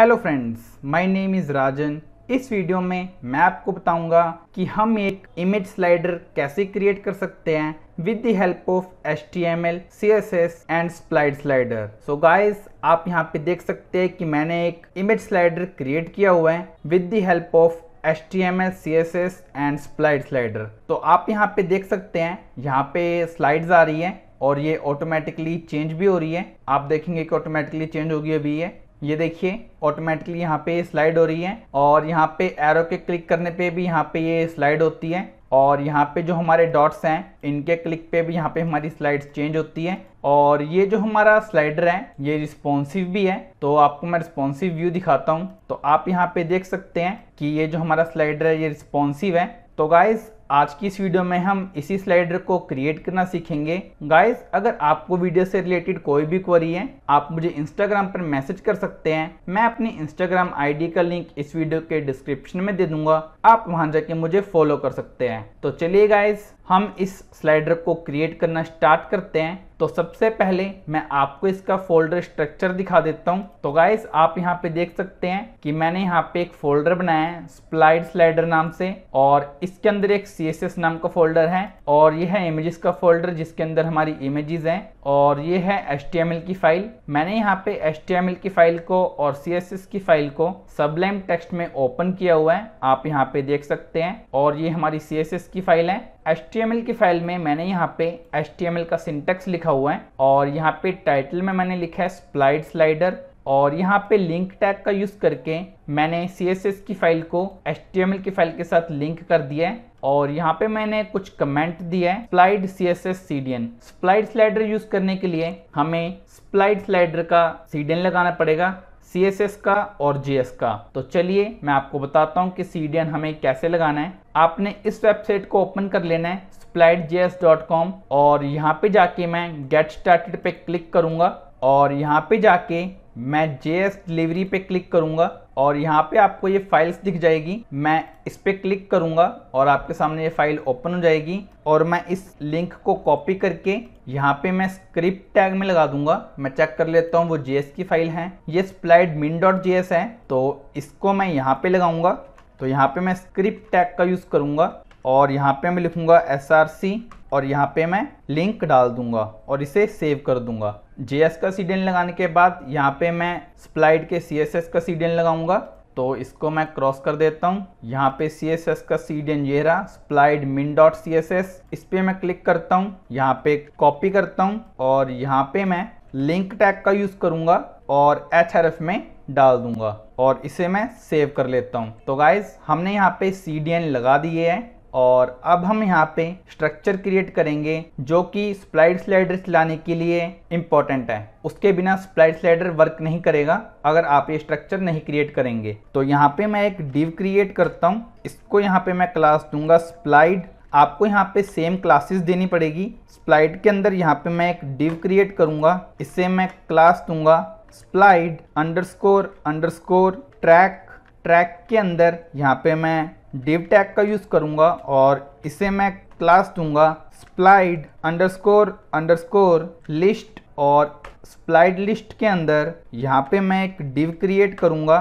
hello friends my name is Rajan इस video में मैं आपको बताऊंगा कि हम एक इमेज स्लाइडर कैसे क्रिएट कर सकते हैं with the help of H T M L C S S and Splide slider so guys आप यहाँ पे देख सकते हैं कि मैंने एक इमेज स्लाइडर क्रिएट किया हुआ है with the help of H T M L C S S and Splide slider तो आप यहाँ पे देख सकते हैं यहाँ पे स्लाइड्स आ रही है और ये ऑटोमेटिकली चेंज भी हो रही है आप देखेंगे कि ऑटोमेटिकली चेंज होगी अभी ये ये देखिए ऑटोमेटिकली यहाँ पे स्लाइड हो रही है और यहाँ पे एरो के क्लिक करने पे भी यहाँ पे ये स्लाइड होती है और यहाँ पे जो हमारे डॉट्स हैं इनके क्लिक पे भी यहाँ पे हमारी स्लाइड्स चेंज होती है और ये जो हमारा स्लाइडर है ये रिस्पॉन्सिव भी है तो आपको मैं रिस्पॉन्सिव व्यू दिखाता हूँ तो आप यहाँ पे देख सकते हैं कि ये जो हमारा स्लाइडर है ये रिस्पॉन्सिव है तो गाइज आज की इस वीडियो में हम इसी स्लाइडर को क्रिएट करना सीखेंगे गाइस अगर आपको वीडियो से रिलेटेड कोई भी क्वेरी है आप मुझे इंस्टाग्राम पर मैसेज कर सकते हैं मैं अपनी इंस्टाग्राम आईडी का लिंक इस वीडियो के डिस्क्रिप्शन में दे दूंगा आप वहां जाके मुझे फॉलो कर सकते हैं तो चलिए गाइज हम इस स्लाइडर को क्रिएट करना स्टार्ट करते हैं तो सबसे पहले मैं आपको इसका फोल्डर स्ट्रक्चर दिखा देता हूँ तो गाइस आप यहाँ पे देख सकते हैं कि मैंने यहाँ पे एक फोल्डर बनाया है स्प्लाइड स्लाइडर नाम से और इसके अंदर एक सी नाम का फोल्डर है और ये है इमेजेस का फोल्डर जिसके अंदर हमारी इमेजेस हैं और ये है एस की फाइल मैंने यहाँ पे एस की फाइल को और सी की फाइल को सबलेम टेक्स्ट में ओपन किया हुआ है आप यहाँ पे देख सकते हैं और ये हमारी सी की फाइल है एस की फाइल में मैंने यहाँ पे एस का सिंटेक्स लिखा हुआ है और यहाँ पे टाइटल में मैंने लिखा है स्प्लाइड स्लाइडर और यहाँ पे लिंक टैग का यूज़ करके मैंने सी की फाइल को एस की फाइल के साथ लिंक कर दिया है और यहाँ पे मैंने कुछ कमेंट दिया है Splide C S S C D N Splide slider use करने के लिए हमें स्प्लाइड स्लाइडर का सी डी एन लगाना पड़ेगा सी एस एस का और जी एस का तो चलिए मैं आपको बताता हूँ कि सी डी एन हमें कैसे लगाना है आपने इस वेबसाइट को ओपन कर लेना है Splide J S dot com और यहाँ पे जाके मैं गेट स्टार्टेड पे क्लिक करूंगा और यहाँ पे जाके मैं जे एस डिलीवरी पे क्लिक करूंगा और यहाँ पे आपको ये फाइल्स दिख जाएगी मैं इस पर क्लिक करूँगा और आपके सामने ये फाइल ओपन हो जाएगी और मैं इस लिंक को कॉपी करके यहाँ पे मैं स्क्रिप्ट टैग में लगा दूंगा मैं चेक कर लेता हूँ वो जेएस की फाइल है ये स्प्लाइड मिन डॉट जेएस है तो इसको मैं यहाँ पे लगाऊंगा तो यहाँ पे मैं स्क्रिप्ट टैग का यूज़ करूँगा और यहाँ पे मैं लिखूँगा एस आर सी और यहाँ पे मैं लिंक डाल दूंगा और इसे सेव कर दूंगा जे का सी लगाने के बाद यहाँ पे मैं स्प्लाइड के सी का सी लगाऊंगा तो इसको मैं क्रॉस कर देता हूँ यहाँ पे सी एस एस का सी डी एन ये रहा स्प्लाइड मिन डॉट सी एस एस इस पर मैं क्लिक करता हूँ यहाँ पे कॉपी करता हूँ और यहाँ पे मैं लिंक टैग का यूज़ करूंगा और एच आर एफ में डाल दूंगा और इसे मैं सेव कर लेता हूँ तो गाइज हमने यहाँ पे सी डी एन लगा दिए हैं और अब हम यहाँ पे स्ट्रक्चर क्रिएट करेंगे जो कि स्प्लाइड स्लाइडर चलाने के लिए इम्पॉर्टेंट है उसके बिना स्प्लाइड स्लाइडर वर्क नहीं करेगा अगर आप ये स्ट्रक्चर नहीं क्रिएट करेंगे तो यहाँ पे मैं एक डिव क्रिएट करता हूँ इसको यहाँ पे मैं क्लास दूंगा स्प्लाइड आपको यहाँ पे सेम क्लासेस देनी पड़ेगी स्प्लाइड के अंदर यहाँ पे मैं एक डिव क्रिएट करूंगा इससे मैं क्लास दूंगा Splide underscore underscore track track के अंदर यहाँ पे मैं डिव टैग का यूज़ करूँगा और इसे मैं क्लास दूंगा स्प्लाइड अंडरस्कोर अंडरस्कोर लिस्ट और स्प्लाइड लिस्ट के अंदर यहाँ पे मैं एक डिव क्रिएट करूँगा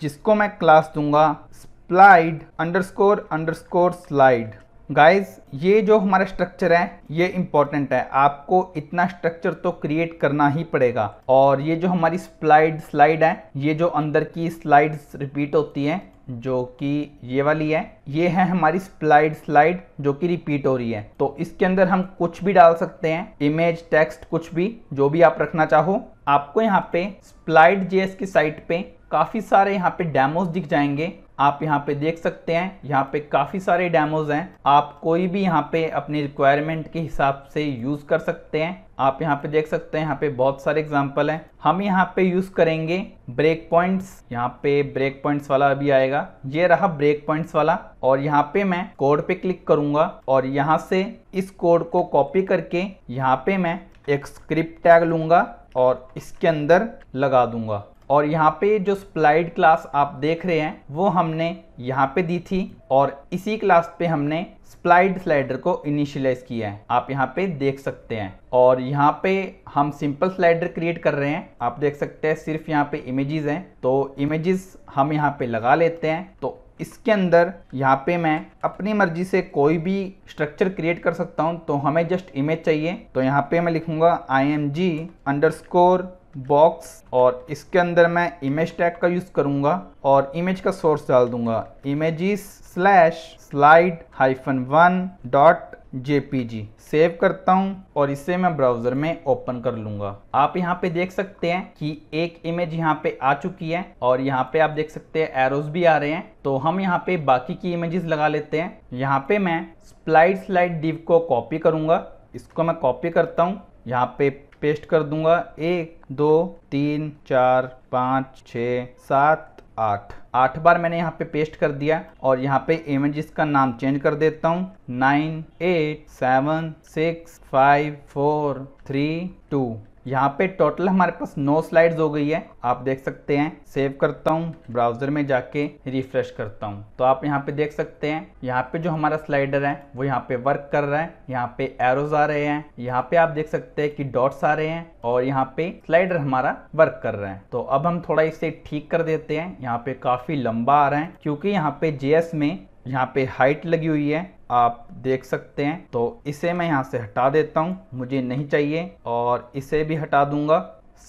जिसको मैं क्लास दूंगा Splide underscore underscore slide guys ये जो हमारा स्ट्रक्चर है ये इम्पोर्टेंट है आपको इतना स्ट्रक्चर तो क्रिएट करना ही पड़ेगा और ये जो हमारी स्प्लाइड स्लाइड है ये जो अंदर की स्लाइड्स रिपीट होती हैं जो कि ये वाली है ये है हमारी स्लाइड स्लाइड जो कि रिपीट हो रही है तो इसके अंदर हम कुछ भी डाल सकते हैं इमेज टेक्स्ट कुछ भी जो भी आप रखना चाहो आपको यहाँ पे स्प्लाइड जेएस की साइट पे काफ़ी सारे यहाँ पे डेमोज दिख जाएंगे आप यहाँ पे देख सकते हैं यहाँ पे काफ़ी सारे डेमोज हैं आप कोई भी यहाँ पे अपने रिक्वायरमेंट के हिसाब से यूज़ कर सकते हैं आप यहाँ पे देख सकते हैं यहाँ पे बहुत सारे एग्जाम्पल हैं हम यहाँ पे यूज़ करेंगे ब्रेक पॉइंट्स यहाँ पे ब्रेक पॉइंट्स वाला अभी आएगा ये रहा ब्रेक पॉइंट्स वाला और यहाँ पे मैं कोड पे क्लिक करूँगा और यहाँ से इस कोड को कॉपी करके यहाँ पे मैं एक स्क्रिप्ट टैग लूँगा और इसके अंदर लगा दूंगा और यहाँ पे जो स्प्लाइड क्लास आप देख रहे हैं वो हमने यहाँ पे दी थी और इसी क्लास पे हमने स्प्लाइड स्लाइडर को इनिशियलाइज किया है आप यहाँ पे देख सकते हैं और यहाँ पे हम सिंपल स्लाइडर क्रिएट कर रहे हैं आप देख सकते हैं सिर्फ यहाँ पे इमेजेस हैं तो इमेजेस हम यहाँ पे लगा लेते हैं तो इसके अंदर यहाँ पे मैं अपनी मर्जी से कोई भी स्ट्रक्चर क्रिएट कर सकता हूँ तो हमें जस्ट इमेज चाहिए तो यहाँ पे मैं लिखूंगा I M G underscore box और इसके अंदर मैं इमेज टैग का यूज़ करूंगा और इमेज का सोर्स डाल दूंगा images slash slide hyphen one dot JPG save करता हूँ और इसे मैं ब्राउजर में ओपन कर लूंगा आप यहाँ पे देख सकते हैं कि एक इमेज यहाँ पे आ चुकी है और यहाँ पे आप देख सकते हैं एरोज भी आ रहे हैं तो हम यहाँ पे बाकी की इमेजेस लगा लेते हैं यहाँ पे मैं स्प्लाइड स्लाइड डिव को कॉपी करूंगा इसको मैं कॉपी करता हूँ यहाँ पे पेस्ट कर दूंगा एक दो तीन चार पाँच छ सात आठ आठ बार मैंने यहाँ पे पेस्ट कर दिया और यहाँ पे इमेजेस का नाम चेंज कर देता हूँ nine eight seven six five four three two यहाँ पे टोटल हमारे पास नौ स्लाइड्स हो गई है आप देख सकते हैं सेव करता हूँ ब्राउजर में जाके रिफ्रेश करता हूँ तो आप यहाँ पे देख सकते हैं यहाँ पे जो हमारा स्लाइडर है वो यहाँ पे वर्क कर रहा है यहाँ पे एरोज आ रहे हैं यहाँ पे आप देख सकते हैं कि डॉट्स आ रहे हैं और यहाँ पे स्लाइडर हमारा वर्क कर रहा है तो अब हम थोड़ा इसे ठीक कर देते हैं यहाँ पे काफी लंबा आ रहा है क्योंकि यहाँ पे जेएस में यहाँ पे हाइट लगी हुई है आप देख सकते हैं तो इसे मैं यहाँ से हटा देता हूँ मुझे नहीं चाहिए और इसे भी हटा दूंगा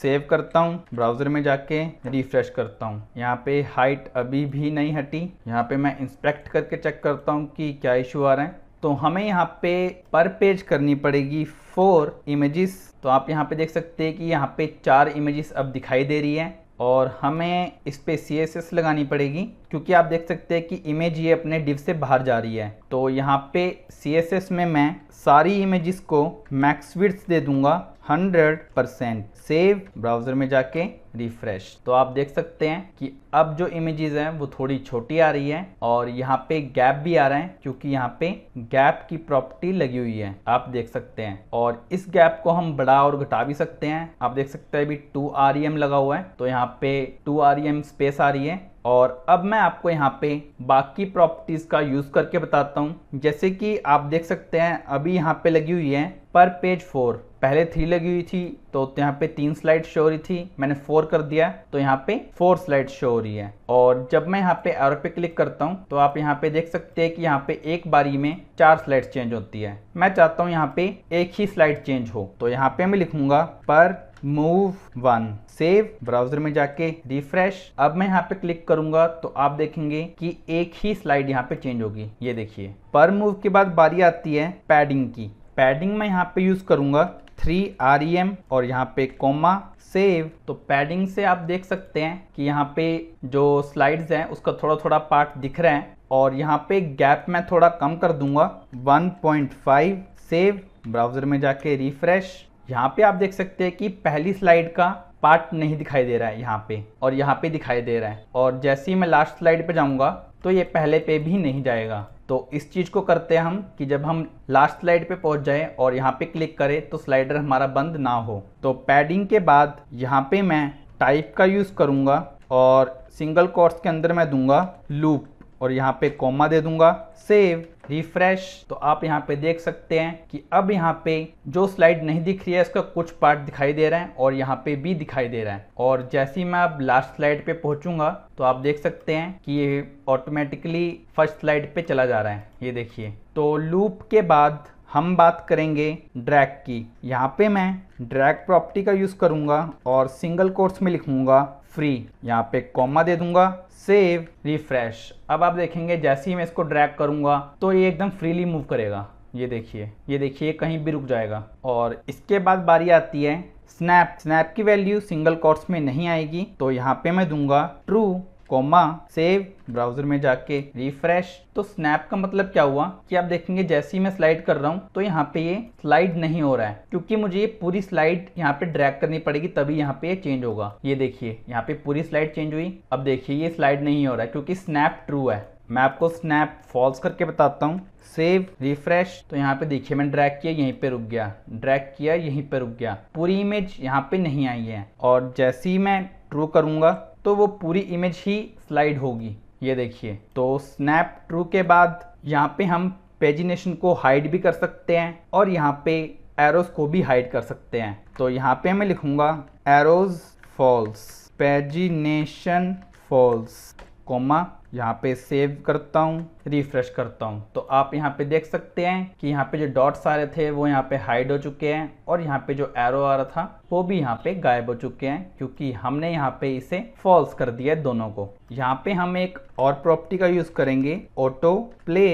सेव करता हूँ ब्राउज़र में जाके रिफ्रेश करता हूँ यहाँ पे हाइट अभी भी नहीं हटी यहाँ पे मैं इंस्पेक्ट करके चेक करता हूँ कि क्या इशू आ रहा है तो हमें यहाँ पे पर पेज करनी पड़ेगी फोर इमेजेस तो आप यहाँ पे देख सकते हैं कि यहाँ पे चार इमेजेस अब दिखाई दे रही है और हमें इस पर सी एस एस लगानी पड़ेगी क्योंकि आप देख सकते हैं कि इमेज ये अपने डिव से बाहर जा रही है तो यहाँ पे सी एस एस में मैं सारी इमेजेस को मैक्स दे दूंगा हंड्रेड परसेंट सेव ब्राउज़र में जाके रिफ्रेश तो आप देख सकते हैं कि अब जो इमेजेस हैं वो थोड़ी छोटी आ रही है और यहाँ पे गैप भी आ रहा है क्योंकि यहाँ पे गैप की प्रॉपर्टी लगी हुई है आप देख सकते हैं और इस गैप को हम बड़ा और घटा भी सकते हैं आप देख सकते हैं अभी टू आर लगा हुआ है तो यहाँ पे टू आर स्पेस आ रही है और अब मैं आपको यहाँ पे बाकी प्रॉपर्टीज़ का यूज़ करके बताता हूँ जैसे कि आप देख सकते हैं अभी यहाँ पे लगी हुई है पर पेज फोर पहले थ्री लगी हुई थी तो यहाँ पे तीन स्लाइड शो हो रही थी मैंने फोर कर दिया तो यहाँ पे फोर स्लाइड शो हो रही है और जब मैं यहाँ पे एरो पे क्लिक करता हूँ तो आप यहाँ पे देख सकते हैं कि यहाँ पे एक बारी में चार स्लाइड चेंज होती है मैं चाहता हूँ यहाँ पे एक ही स्लाइड चेंज हो तो यहाँ पे मैं लिखूंगा पर मूव वन सेव ब्राउजर में जाके रिफ्रेश अब मैं यहाँ पे क्लिक करूंगा तो आप देखेंगे कि एक ही स्लाइड यहाँ पे चेंज होगी ये देखिए पर मूव के बाद बारी आती है पैडिंग की पैडिंग मैं यहाँ पे यूज़ करूंगा थ्री आर ई एम और यहाँ पे कोमा सेव तो पैडिंग से आप देख सकते हैं कि यहाँ पे जो स्लाइड्स हैं उसका थोड़ा थोड़ा पार्ट दिख रहे हैं और यहाँ पे गैप मैं थोड़ा कम कर दूंगा 1.5 सेव ब्राउज़र में जाके रिफ्रेश यहाँ पे आप देख सकते हैं कि पहली स्लाइड का पार्ट नहीं दिखाई दे रहा है यहाँ पे और यहाँ पे दिखाई दे रहा है और जैसे ही मैं लास्ट स्लाइड पे जाऊँगा तो ये पहले पे भी नहीं जाएगा तो इस चीज़ को करते हैं हम कि जब हम लास्ट स्लाइड पे पहुंच जाएं और यहाँ पे क्लिक करें तो स्लाइडर हमारा बंद ना हो तो पैडिंग के बाद यहाँ पे मैं टाइप का यूज़ करूँगा और सिंगल कोर्स के अंदर मैं दूंगा लूप और यहाँ पे कोमा दे दूंगा सेव रिफ्रेश तो आप यहाँ पे देख सकते हैं कि अब यहाँ पे जो स्लाइड नहीं दिख रही है इसका कुछ पार्ट दिखाई दे रहे हैं और यहाँ पे भी दिखाई दे रहा है और जैसे ही मैं अब लास्ट स्लाइड पे पहुंचूंगा तो आप देख सकते हैं कि ये ऑटोमेटिकली फर्स्ट स्लाइड पे चला जा रहा है ये देखिए तो लूप के बाद हम बात करेंगे ड्रैक की यहाँ पे मैं ड्रैक प्रॉपर्टी का यूज़ करूंगा और सिंगल कोर्स में लिखूंगा फ्री यहाँ पे कॉमा दे दूंगा सेव रिफ्रेश अब आप देखेंगे जैसे ही मैं इसको ड्रैग करूंगा तो ये एकदम फ्रीली मूव करेगा ये देखिए ये देखिए कहीं भी रुक जाएगा और इसके बाद बारी आती है स्नैप स्नैप की वैल्यू सिंगल कॉर्ड्स में नहीं आएगी तो यहाँ पे मैं दूंगा ट्रू कोमा सेव ब्राउजर में जाके रिफ्रेश तो स्नैप का मतलब क्या हुआ कि आप देखेंगे जैसे ही मैं स्लाइड कर रहा हूँ तो यहाँ पे ये स्लाइड नहीं हो रहा है क्योंकि मुझे ये पूरी स्लाइड यहाँ पे ड्रैग करनी पड़ेगी तभी यहाँ पे ये चेंज होगा ये देखिए यहाँ पे पूरी स्लाइड चेंज हुई अब देखिए ये स्लाइड नहीं हो रहा है क्योंकि स्नैप ट्रू है मैं आपको स्नैप फॉल्स करके बताता हूँ सेव रिफ्रेश तो यहाँ पे देखिए मैंने ड्रैग किया यहीं पे रुक गया ड्रैग किया यहीं पे रुक गया पूरी इमेज यहाँ पे नहीं आई है और जैसे ही मैं ट्रू करूंगा तो वो पूरी इमेज ही स्लाइड होगी ये देखिए तो स्नैप ट्रू के बाद यहाँ पे हम पेजिनेशन को हाइड भी कर सकते हैं और यहाँ पे एरोज को भी हाइड कर सकते हैं तो यहाँ पे मैं लिखूंगा arrows false pagination false comma यहाँ पे सेव करता हूँ रिफ्रेश करता हूँ तो आप यहाँ पे देख सकते हैं कि यहाँ पे जो डॉट्स आ रहे थे वो यहाँ पे हाइड हो चुके हैं और यहाँ पे जो एरो आ रहा था वो भी यहाँ पे गायब हो चुके हैं क्योंकि हमने यहाँ पे इसे फॉल्स कर दिया है दोनों को यहाँ पे हम एक और प्रॉपर्टी का यूज़ करेंगे auto play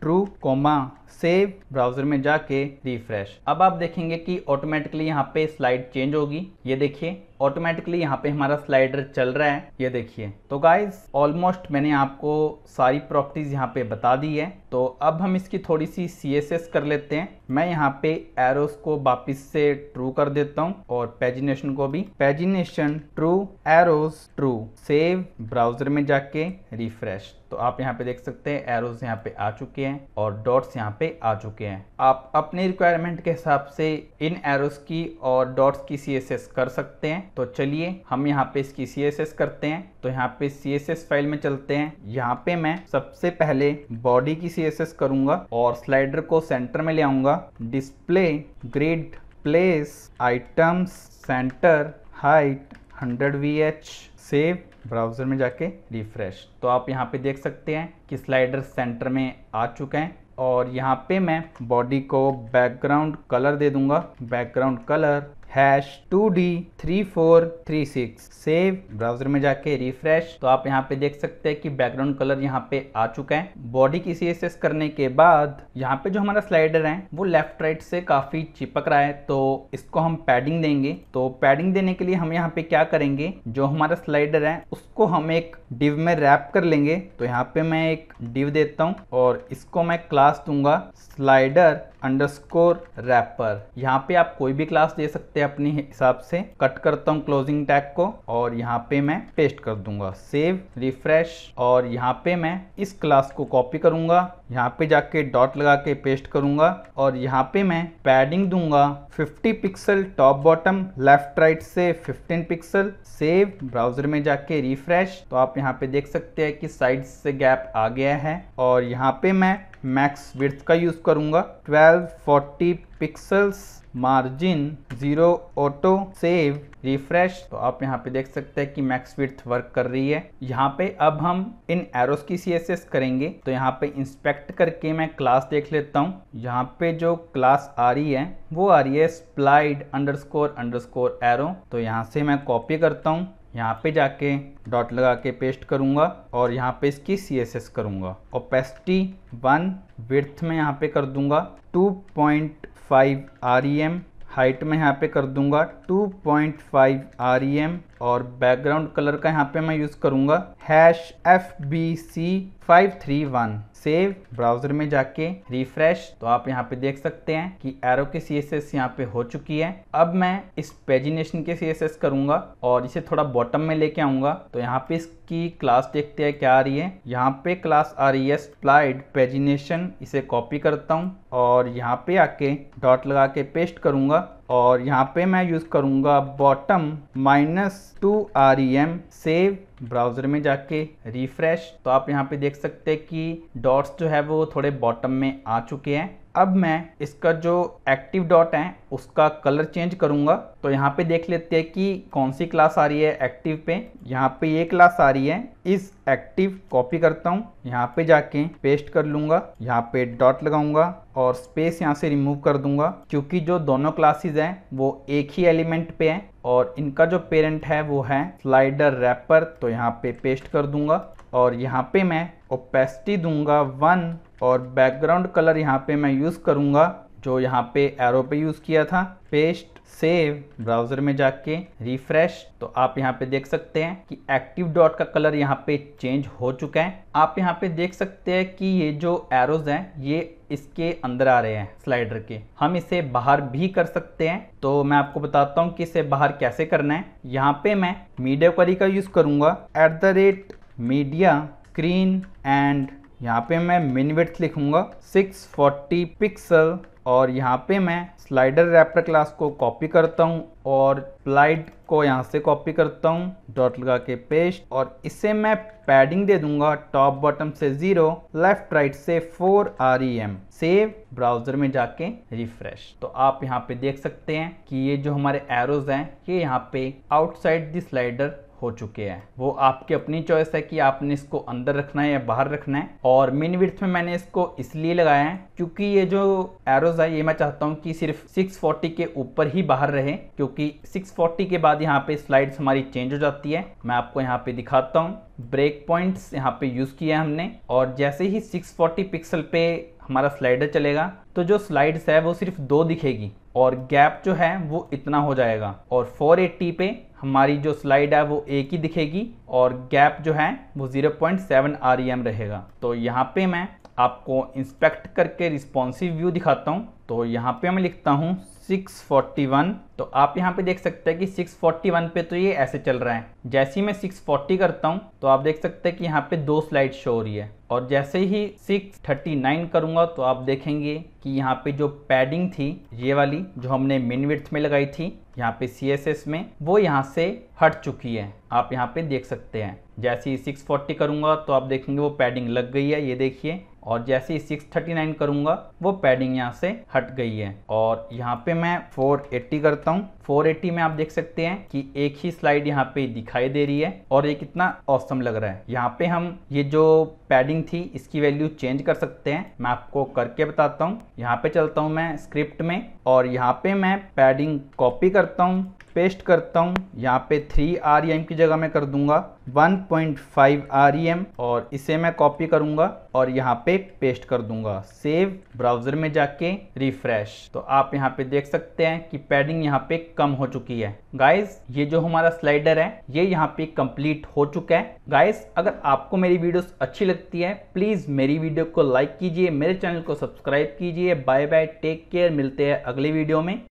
true comma save browser में जाके रिफ्रेश अब आप देखेंगे कि ऑटोमेटिकली यहाँ पे स्लाइड चेंज होगी ये देखिए ऑटोमेटिकली यहाँ पे हमारा स्लाइडर चल रहा है ये देखिए तो गाइज ऑलमोस्ट मैंने आपको सारी प्रॉपर्टीज यहाँ पे बता दी है तो अब हम इसकी थोड़ी सी सी कर लेते हैं मैं यहाँ पे एरोस को वापिस से ट्रू कर देता हूँ और पेजिनेशन को भी pagination true arrows true save browser में जाके रिफ्रेश तो आप यहाँ पे देख सकते हैं एरोज यहाँ पे आ चुके हैं और डॉट्स यहाँ पे आ चुके हैं आप अपनी रिक्वायरमेंट के हिसाब से इन एरोज की और डॉट्स की सी कर सकते हैं तो चलिए हम यहाँ पे इसकी सी करते हैं तो यहाँ पे सी फाइल में चलते हैं यहाँ पे मैं सबसे पहले बॉडी की सी करूंगा और स्लाइडर को सेंटर में ले आऊंगा display grid place items center height hundred V H save browser में जाके रिफ़्रेश तो आप यहाँ पे देख सकते हैं कि स्लाइडर सेंटर में आ चुके हैं और यहाँ पे मैं बॉडी को बैकग्राउंड कलर दे दूंगा background color hash two D three four three six save browser में जाके रिफ्रेश तो आप यहाँ पे देख सकते हैं कि बैकग्राउंड कलर यहाँ पे आ चुका है बॉडी की सी करने के बाद यहाँ पे जो हमारा स्लाइडर है वो लेफ्ट राइट से काफी चिपक रहा है तो इसको हम पैडिंग देंगे तो पैडिंग देने के लिए हम यहाँ पे क्या करेंगे जो हमारा स्लाइडर है उसको हम एक डिव में रैप कर लेंगे तो यहाँ पे मैं एक डिव देता हूँ और इसको मैं क्लास दूंगा स्लाइडर अंडरस्कोर रैपर यहाँ पे आप कोई भी क्लास दे सकते हैं अपने हिसाब से कट करता हूँ क्लोजिंग टैग को और यहाँ पे मैं पेस्ट कर दूंगा सेव रिफ्रेश और यहाँ पे मैं इस क्लास को कॉपी करूंगा यहाँ पे जाके डॉट लगा के पेस्ट करूँगा और यहाँ पे मैं पैडिंग दूंगा 50 pixel top bottom left right से 15 पिक्सल सेव ब्राउजर में जाके रिफ्रेश तो आप यहाँ पे देख सकते हैं कि साइड से गैप आ गया है और यहाँ पे मैं मैक्स विर्थ का यूज़ करूँगा 1240 pixels margin zero auto save refresh तो आप यहाँ पे देख सकते हैं कि मैक्स विथ वर्क कर रही है यहाँ पे अब हम इन एरोस की सीएसएस करेंगे तो यहाँ पे इंस्पेक्ट करके मैं क्लास देख लेता हूँ यहाँ पे जो क्लास आ रही है वो आ रही है स्प्लाइड अंडरस्कोर अंडरस्कोर एरो तो यहाँ से मैं कॉपी करता हूँ यहाँ पे जाके डॉट लगा के पेस्ट करूंगा और यहाँ पे इसकी सी एस एस करूंगा ओपेस्टी वन विर्थ में यहाँ पे कर दूंगा two point five R E M height में यहाँ पे कर दूंगा two point five R E M और बैकग्राउंड कलर का यहाँ पे मैं यूज़ करूंगा hash F B C five three one save browser में जाके रिफ्रेश तो आप यहाँ पे देख सकते हैं कि एरो के सी एस एस यहाँ पे हो चुकी है अब मैं इस पेजिनेशन के सी एस एस करूंगा और इसे थोड़ा बॉटम में लेके आऊंगा तो यहाँ पे इसकी क्लास देखते हैं क्या आ रही है यहाँ पे क्लास आ रही है स्प्लाइड पेजिनेशन इसे कॉपी करता हूँ और यहाँ पे आके डॉट लगा के पेस्ट करूंगा और यहाँ पे मैं यूज़ करूँगा bottom minus two R E M save browser में जाके रिफ्रेश तो आप यहाँ पे देख सकते हैं कि डॉट्स जो है वो थोड़े बॉटम में आ चुके हैं अब मैं इसका जो एक्टिव डॉट है उसका कलर चेंज करूंगा तो यहाँ पे देख लेते हैं कि कौन सी क्लास आ रही है एक्टिव पे यहाँ पे ये क्लास आ रही है इस एक्टिव कॉपी करता हूँ यहाँ पे जाके पेस्ट कर लूंगा यहाँ पे डॉट लगाऊंगा और स्पेस यहाँ से रिमूव कर दूंगा क्योंकि जो दोनों क्लासेस हैं वो एक ही एलिमेंट पे हैं और इनका जो पेरेंट है वो है स्लाइडर रैपर तो यहाँ पे पेस्ट कर दूंगा और यहाँ पे मैं ओपेसिटी दूंगा वन और बैकग्राउंड कलर यहाँ पे मैं यूज़ करूँगा जो यहाँ पे एरो पे यूज़ किया था पेस्ट सेव ब्राउज़र में जाके रिफ्रेश तो आप यहाँ पे देख सकते हैं कि एक्टिव डॉट का कलर यहाँ पे चेंज हो चुका है आप यहाँ पे देख सकते हैं कि ये जो एरोज हैं ये इसके अंदर आ रहे हैं स्लाइडर के हम इसे बाहर भी कर सकते हैं तो मैं आपको बताता हूँ कि इसे बाहर कैसे करना है यहाँ पे मैं मीडिया क्वेरी का यूज़ करूँगा at the rate media screen and यहाँ पे मैं मिन विथ लिखूंगा 640 पिक्सल और यहाँ पे मैं स्लाइडर रैपर क्लास को कॉपी करता हूँ और प्लाइड को यहाँ से कॉपी करता हूँ डॉट लगा के पेस्ट और इसे मैं पैडिंग दे दूंगा टॉप बॉटम से जीरो लेफ्ट राइट से four R E M save browser में जाके रिफ्रेश तो आप यहाँ पे देख सकते हैं कि ये जो हमारे एरोज हैं ये यहाँ पे आउटसाइड द स्लाइडर हो चुके हैं वो आपकी अपनी चॉइस है कि आपने इसको अंदर रखना है या बाहर रखना है और मिन विथ में मैंने इसको इसलिए लगाया है क्योंकि ये जो एरोज है ये मैं चाहता हूँ कि सिर्फ 640 के ऊपर ही बाहर रहे क्योंकि 640 के बाद यहाँ पे स्लाइड्स हमारी चेंज हो जाती है मैं आपको यहाँ पे दिखाता हूँ ब्रेक पॉइंट्स यहाँ पे यूज़ किया है हमने और जैसे ही 640 पिक्सल पे हमारा स्लाइडर चलेगा तो जो स्लाइड्स है वो सिर्फ दो दिखेगी और गैप जो है वो इतना हो जाएगा और 480 पे हमारी जो स्लाइड है वो एक ही दिखेगी और गैप जो है वो 0.7 पॉइंट e रहेगा तो यहाँ पे मैं आपको इंस्पेक्ट करके रिस्पॉन्सिव व्यू दिखाता हूँ तो यहाँ पे मैं लिखता हूँ 641 तो आप यहाँ पे देख सकते हैं कि 641 पे तो ये ऐसे चल रहा है जैसे ही मैं 640 करता हूँ तो आप देख सकते हैं कि यहाँ पे दो स्लाइड शो हो रही है और जैसे ही 639 करूंगा तो आप देखेंगे कि यहाँ पे जो पैडिंग थी ये वाली जो हमने मिन विथ में लगाई थी यहाँ पे सी में वो यहाँ से हट चुकी है आप यहाँ पे देख सकते हैं जैसे ही 640 करूंगा तो आप देखेंगे वो पैडिंग लग गई है ये देखिए और जैसे ही 639 करूंगा वो पैडिंग यहाँ से हट गई है और यहाँ पे मैं 480 करता हूँ 480 में आप देख सकते हैं कि एक ही स्लाइड यहाँ पे दिखाई दे रही है और ये कितना औसम लग रहा है यहाँ पे हम ये जो पैडिंग थी इसकी वैल्यू चेंज कर सकते हैं मैं आपको करके बताता हूँ यहाँ पे चलता हूँ मैं स्क्रिप्ट में और यहाँ पे मैं पैडिंग कॉपी करता हूँ पेस्ट करता हूँ यहाँ पे थ्री आर एम की जगह मैं कर दूंगा 1.5 REM और इसे मैं कॉपी करूंगा और यहाँ पे पेस्ट कर दूंगा सेव ब्राउजर में जाके रिफ्रेश तो आप यहाँ पे देख सकते हैं कि पैडिंग यहाँ पे कम हो चुकी है गाइस ये जो हमारा स्लाइडर है ये यहाँ पे कंप्लीट हो चुका है गाइस अगर आपको मेरी वीडियोस अच्छी लगती है प्लीज मेरी वीडियो को लाइक कीजिए मेरे चैनल को सब्सक्राइब कीजिए बाय बाय टेक केयर मिलते हैं अगले वीडियो में